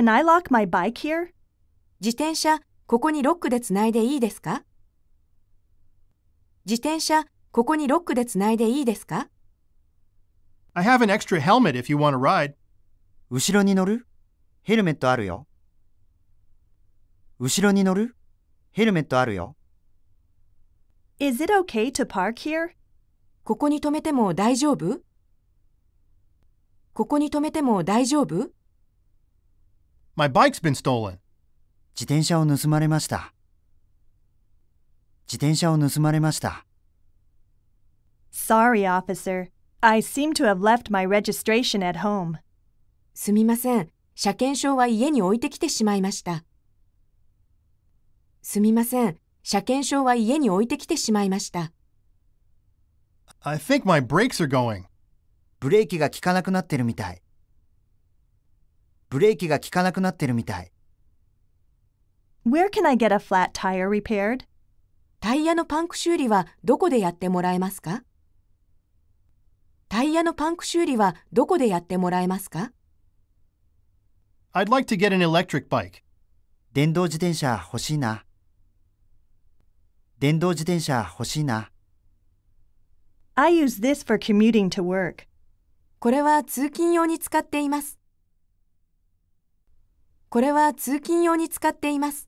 Can I lock my bike here? 自転車、ここにロックでつないでいいですか自転車、ここにロックでつないでいいですか I have an extra helmet if you want to ride. 後ろに乗るヘルメットあるよ。後ろに乗るヘルメットあるよ。Is it okay to park here? ここに止めても大丈夫ここに止めても大丈夫 My bike's been stolen. 自転車を盗まれました。自転車を盗まれました。Sorry, officer. I seem to have left my registration at home. すみません。車検証は家に置いてきてしまいました。すみません。車検証は家に置いてきてしまいました。I think my brakes are going. ブレーキが効かなくなってるみたい。ブレーキが効かなくなってるみたい。Where can I get a flat tire repaired? タイヤのパンク修理はどこでやってもらえますかタイヤのパンク修理はどこでやってもらえますか I'd like to get an electric bike. 電動自転車欲しいな。電動自転車欲しいな。I use this for commuting to work. これは通勤用に使っています。これは通勤用に使っています。